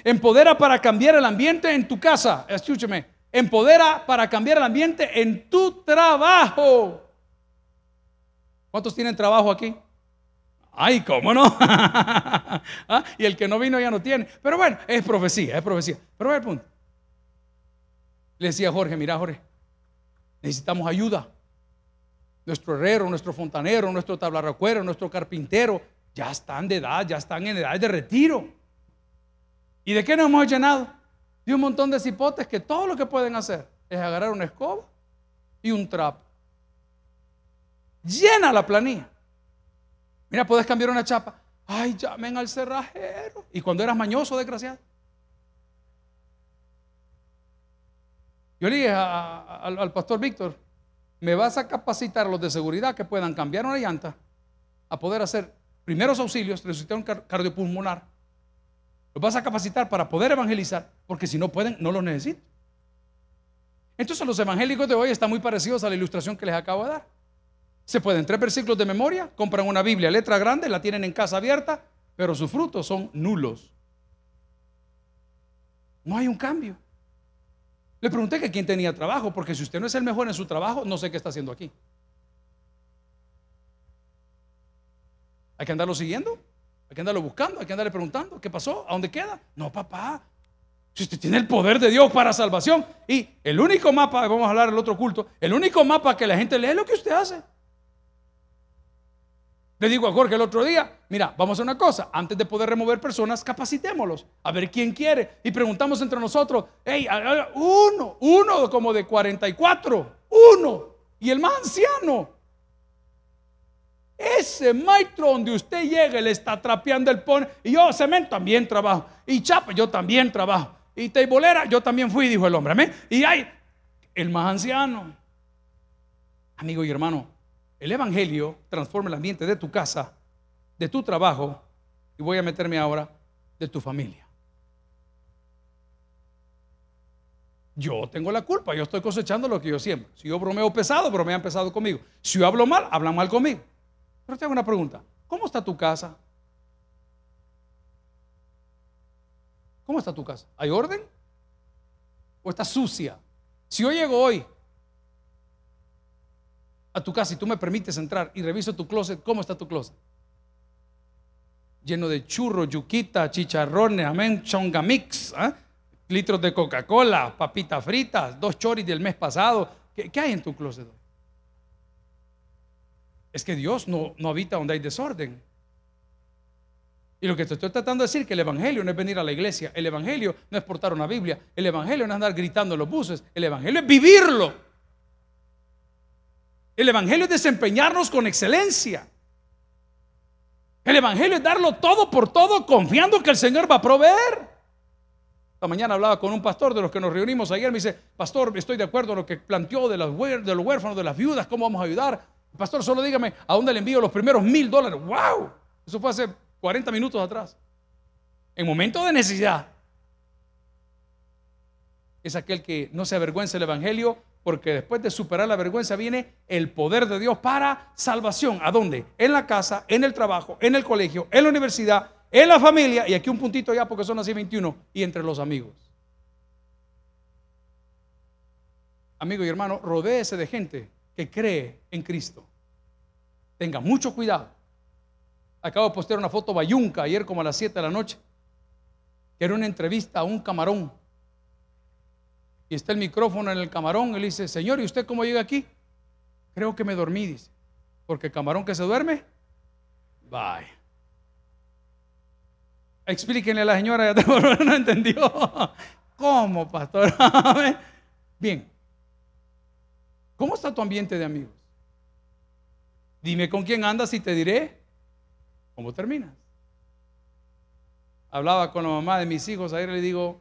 Empodera para cambiar el ambiente en tu casa, escúcheme, empodera para cambiar el ambiente en tu trabajo. ¿Cuántos tienen trabajo aquí? Ay, ¿cómo no? Ah, y el que no vino ya no tiene. Pero bueno, es profecía, es profecía. Pero ve el punto. Le decía Jorge, mira Jorge, necesitamos ayuda. Nuestro herrero, nuestro fontanero, nuestro tablarracuero, nuestro carpintero, ya están de edad, ya están en edad de retiro. ¿Y de qué nos hemos llenado? De un montón de cipotes que todo lo que pueden hacer es agarrar una escoba y un trapo. Llena la planilla. Mira, puedes cambiar una chapa. Ay, llamen al cerrajero. Y cuando eras mañoso, desgraciado. Yo le dije al, pastor Víctor, me vas a capacitar los de seguridad que puedan cambiar una llanta a poder hacer primeros auxilios, un cardiopulmonar. Los vas a capacitar para poder evangelizar, porque si no pueden, no los necesito. Entonces los evangélicos de hoy están muy parecidos a la ilustración que les acabo de dar. Se pueden tres versículos de memoria, compran una Biblia, letra grande, la tienen en casa abierta, pero sus frutos son nulos. No hay un cambio. Le pregunté que quién tenía trabajo, porque si usted no es el mejor en su trabajo, no sé qué está haciendo aquí. Hay que andarlo siguiendo, hay que andarlo buscando, hay que andarle preguntando, ¿qué pasó? ¿A dónde queda? No, papá. Si usted tiene el poder de Dios para salvación y el único mapa, vamos a hablar del otro culto, el único mapa que la gente lee es lo que usted hace. Le digo a Jorge el otro día, mira, vamos a hacer una cosa, antes de poder remover personas, capacitémoslos, a ver quién quiere. Y preguntamos entre nosotros, uno, uno como de 44, uno, y el más anciano. Ese maestro donde usted llega, le está trapeando el pone, y yo, cemento, también trabajo, y chapa, yo también trabajo, y teibolera, yo también fui, dijo el hombre, amén. Y hay el más anciano. Amigo y hermano, el Evangelio transforma el ambiente de tu casa, de tu trabajo y voy a meterme ahora de tu familia. Yo tengo la culpa, yo estoy cosechando lo que yo siembro. Si yo bromeo pesado, bromean pesado conmigo. Si yo hablo mal, hablan mal conmigo. Pero te hago una pregunta, ¿cómo está tu casa? ¿Cómo está tu casa? ¿Hay orden? ¿O está sucia? Si yo llego hoy a tu casa y tú me permites entrar y reviso tu closet, ¿cómo está tu closet? Lleno de churros, yuquita, chicharrones, amén, chongamix, ¿ah? litros de Coca-Cola, papitas fritas, dos choris del mes pasado. ¿Qué, hay en tu closet? Es que Dios no, no habita donde hay desorden. Y lo que te estoy tratando de decir es que el Evangelio no es venir a la iglesia, el Evangelio no es portar una Biblia, el Evangelio no es andar gritando en los buses, el Evangelio es vivirlo. El Evangelio es desempeñarnos con excelencia. El Evangelio es darlo todo por todo, confiando que el Señor va a proveer. Esta mañana hablaba con un pastor de los que nos reunimos ayer. Me dice, Pastor, estoy de acuerdo en lo que planteó de los, de huérfanos, de las viudas, cómo vamos a ayudar. Pastor, solo dígame a dónde le envío los primeros mil dólares. ¡Wow! Eso fue hace 40 minutos atrás. En momento de necesidad. Es aquel que no se avergüenza del Evangelio, porque después de superar la vergüenza viene el poder de Dios para salvación. ¿A dónde? En la casa, en el trabajo, en el colegio, en la universidad, en la familia, y aquí un puntito ya porque son así 21, y entre los amigos. Amigo y hermano, rodéese de gente que cree en Cristo. Tenga mucho cuidado. Acabo de postear una foto bayunca ayer como a las 7 de la noche, que era una entrevista a un camarón y está el micrófono en el camarón. Él dice, Señor, ¿y usted cómo llega aquí? Creo que me dormí, dice. Porque el camarón que se duerme, bye. Explíquenle a la señora, ya no entendió. ¿Cómo, pastor? Bien. ¿Cómo está tu ambiente de amigos? Dime con quién andas y te diré cómo terminas. Hablaba con la mamá de mis hijos, ayer le digo,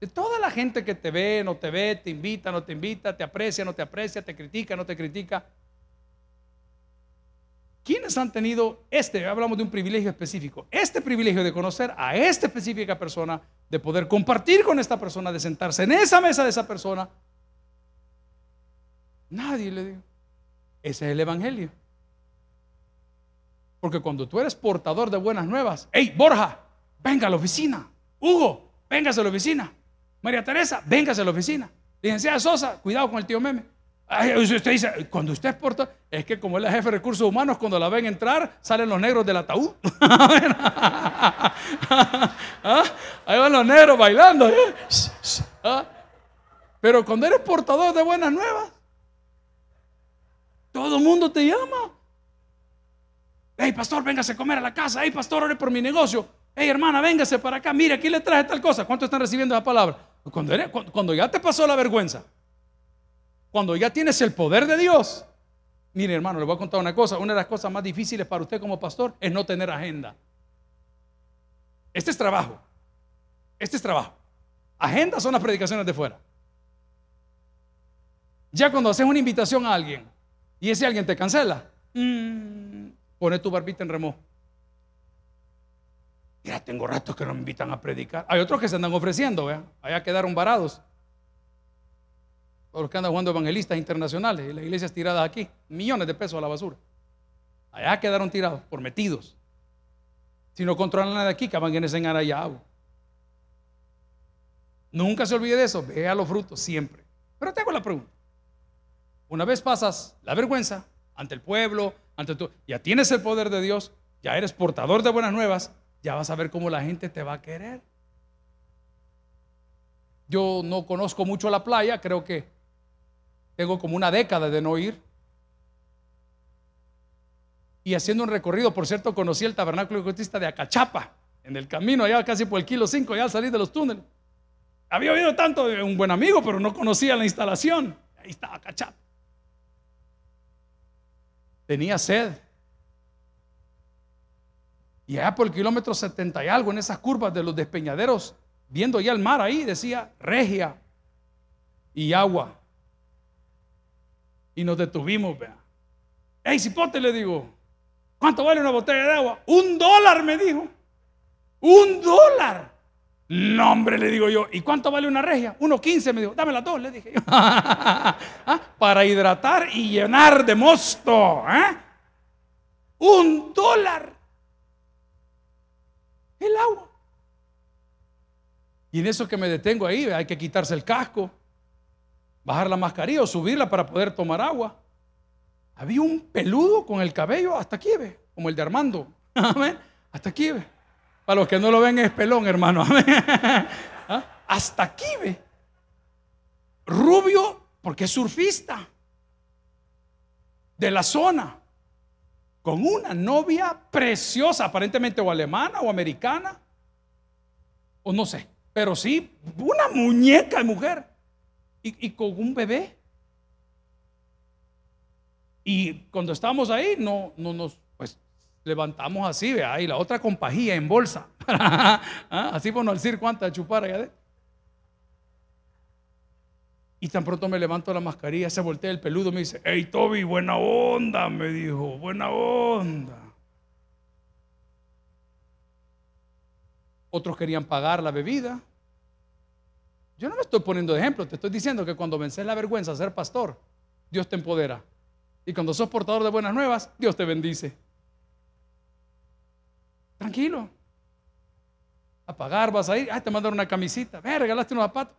de toda la gente que te ve, no te ve, te invita, no te invita, te aprecia, no te aprecia, te critica, no te critica. ¿Quiénes han tenido este? Hablamos de un privilegio específico. Este privilegio de conocer a esta específica persona, de poder compartir con esta persona, de sentarse en esa mesa de esa persona. Nadie le dio, Ese es el Evangelio. Porque cuando tú eres portador de buenas nuevas, hey, Borja, venga a la oficina. Hugo, venga a la oficina. María Teresa, véngase a la oficina. Licenciada Sosa, cuidado con el tío Meme. usted dice, cuando usted portador, es que como es la jefe de recursos humanos, cuando la ven entrar, salen los negros del ataúd. Ah, ahí van los negros bailando. ¿eh? Ah. Pero cuando eres portador de buenas nuevas, todo el mundo te llama. Hey, pastor, véngase a comer a la casa. Hey, pastor, ore por mi negocio. Hey, hermana, véngase para acá. Mire, aquí le traje tal cosa. ¿Cuánto están recibiendo la palabra? Cuando, ya te pasó la vergüenza, cuando ya tienes el poder de Dios, mire hermano, le voy a contar una cosa, una de las cosas más difíciles para usted como pastor es no tener agenda. Este es trabajo, este es trabajo. Agenda son las predicaciones de fuera. Ya cuando haces una invitación a alguien y ese alguien te cancela, mm, pone tu barbita en remojo. Ya tengo ratos que no me invitan a predicar. Hay otros que se andan ofreciendo, ¿vea? Allá quedaron varados. Todos los que andan jugando evangelistas internacionales y las iglesias tiradas aquí, millones de pesos a la basura. Allá quedaron tirados, prometidos Si no controlan nada aquí, que van a allá. Nunca se olvide de eso, vea los frutos siempre. Pero te hago la pregunta. Una vez pasas la vergüenza ante el pueblo, ante tú, ya tienes el poder de Dios, ya eres portador de buenas nuevas, ya vas a ver cómo la gente te va a querer. Yo no conozco mucho la playa, creo que tengo como una década de no ir. Y haciendo un recorrido, por cierto, conocí el tabernáculo ecotista de Acachapa, en el camino, allá casi por el kilo 5, Ya al salir de los túneles. Había oído tanto de un buen amigo, pero no conocía la instalación. Ahí estaba Acachapa. Tenía sed, y allá por el kilómetro 70 y algo, en esas curvas de los despeñaderos, viendo ya el mar ahí, decía regia y agua. Y nos detuvimos, vea. Ey cipote, le digo, ¿cuánto vale una botella de agua? Un dólar, me dijo. Un dólar. Nombre, le digo yo, ¿y cuánto vale una regia? Uno quince, me dijo, dame las dos, le dije yo. ¿Ah? Para hidratar y llenar de mosto. ¿eh? Un dólar el agua. Y en eso que me detengo ahí, hay que quitarse el casco, bajar la mascarilla o subirla para poder tomar agua. Había un peludo con el cabello hasta aquí, como el de Armando. Amén. Hasta aquí, Para los que no lo ven es pelón, hermano. ¿Ah? Hasta aquí, Rubio, porque es surfista de la zona con una novia preciosa, aparentemente o alemana o americana, o no sé, pero sí, una muñeca de mujer, y, con un bebé. Y cuando estábamos ahí, no, nos, pues, levantamos así, vea, y la otra con pajilla en bolsa. Ah, así por no decir cuánta chupar allá y tan pronto me levanto la mascarilla, se voltea el peludo, me dice, hey Toby, buena onda, me dijo, buena onda. Otros querían pagar la bebida. Yo no me estoy poniendo de ejemplo, te estoy diciendo que cuando vences la vergüenza de ser pastor, Dios te empodera. Y cuando sos portador de buenas nuevas, Dios te bendice. Tranquilo. A pagar vas a ir, ¡ay, te mandaron una camisita, me regalaste unos zapatos.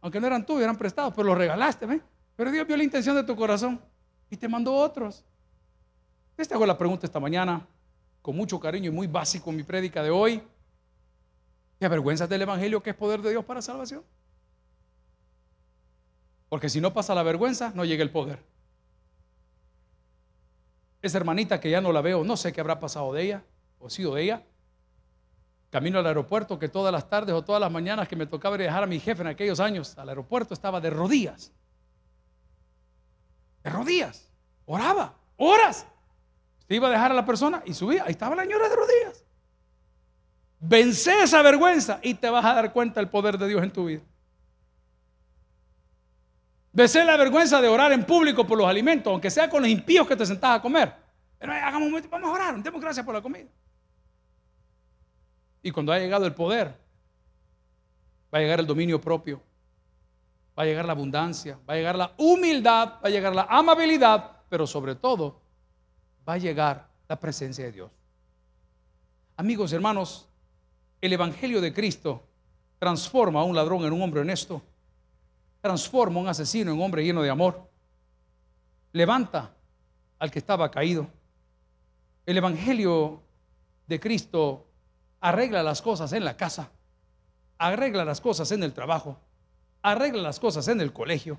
Aunque no eran tuyos, eran prestados, pero los regalaste, ¿ve? Pero Dios vio la intención de tu corazón y te mandó otros. esta te hago la pregunta esta mañana, con mucho cariño y muy básico en mi prédica de hoy. ¿qué avergüenzas del Evangelio que es poder de Dios para salvación? Porque si no pasa la vergüenza, no llega el poder. Esa hermanita que ya no la veo, no sé qué habrá pasado de ella o sido de ella, camino al aeropuerto, que todas las tardes o todas las mañanas que me tocaba dejar a mi jefe en aquellos años al aeropuerto, estaba de rodillas. De rodillas. Oraba. Horas. se iba a dejar a la persona y subía. Ahí estaba la señora de rodillas. Vence esa vergüenza y te vas a dar cuenta del poder de Dios en tu vida. Vence la vergüenza de orar en público por los alimentos, aunque sea con los impíos que te sentás a comer. Pero eh, hagamos un momento, vamos a orar, demos gracias por la comida. Y cuando ha llegado el poder, va a llegar el dominio propio, va a llegar la abundancia, va a llegar la humildad, va a llegar la amabilidad, pero sobre todo va a llegar la presencia de Dios. Amigos, hermanos, el Evangelio de Cristo transforma a un ladrón en un hombre honesto, transforma a un asesino en un hombre lleno de amor, levanta al que estaba caído. El Evangelio de Cristo arregla las cosas en la casa, arregla las cosas en el trabajo, arregla las cosas en el colegio,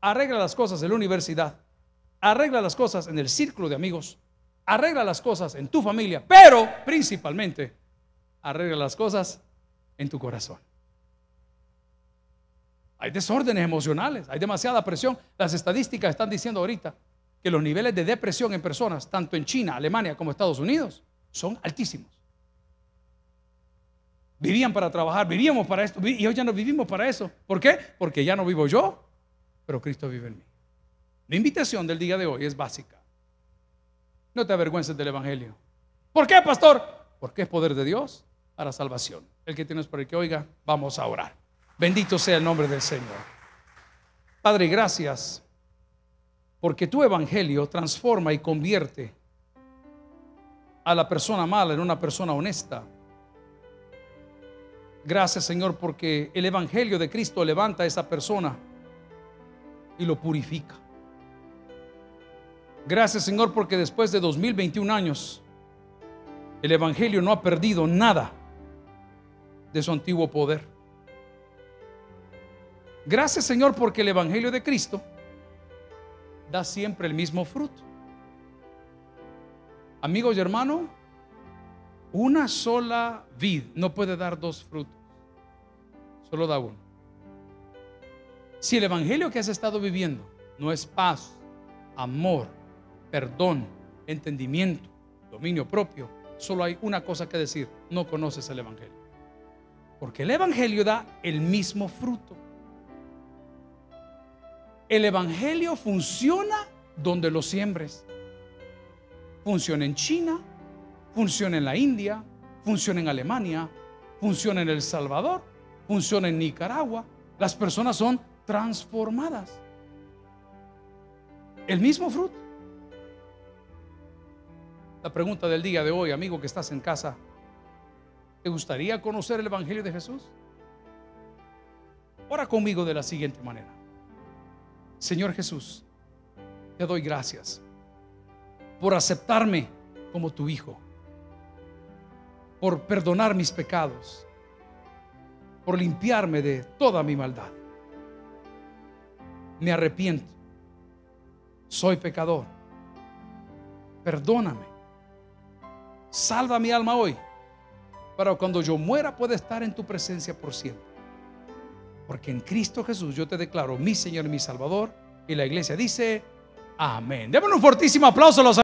arregla las cosas en la universidad, arregla las cosas en el círculo de amigos, arregla las cosas en tu familia, pero principalmente arregla las cosas en tu corazón. Hay desórdenes emocionales, hay demasiada presión. Las estadísticas están diciendo ahorita que los niveles de depresión en personas, tanto en China, Alemania como Estados Unidos, son altísimos vivían para trabajar, vivíamos para esto, y hoy ya no vivimos para eso. ¿Por qué? Porque ya no vivo yo, pero Cristo vive en mí. La invitación del día de hoy es básica. No te avergüences del Evangelio. ¿Por qué, pastor? Porque es poder de Dios para salvación. El que es para el que oiga, vamos a orar. Bendito sea el nombre del Señor. Padre, gracias porque tu evangelio transforma y convierte a la persona mala en una persona honesta Gracias Señor porque el Evangelio de Cristo levanta a esa persona y lo purifica. Gracias Señor porque después de 2021 años el Evangelio no ha perdido nada de su antiguo poder. Gracias Señor porque el Evangelio de Cristo da siempre el mismo fruto. Amigos y hermanos, una sola vid no puede dar dos frutos, solo da uno. Si el Evangelio que has estado viviendo no es paz, amor, perdón, entendimiento, dominio propio, solo hay una cosa que decir, no conoces el Evangelio. Porque el Evangelio da el mismo fruto. El Evangelio funciona donde lo siembres. Funciona en China, Funciona en la India, funciona en Alemania, funciona en El Salvador, funciona en Nicaragua. Las personas son transformadas. El mismo fruto. La pregunta del día de hoy, amigo que estás en casa, ¿te gustaría conocer el Evangelio de Jesús? Ora conmigo de la siguiente manera. Señor Jesús, te doy gracias por aceptarme como tu hijo por perdonar mis pecados, por limpiarme de toda mi maldad. Me arrepiento, soy pecador, perdóname, salva mi alma hoy, para cuando yo muera pueda estar en tu presencia por siempre. Porque en Cristo Jesús yo te declaro mi Señor y mi Salvador. Y la iglesia dice, amén. Démosle un fortísimo aplauso a los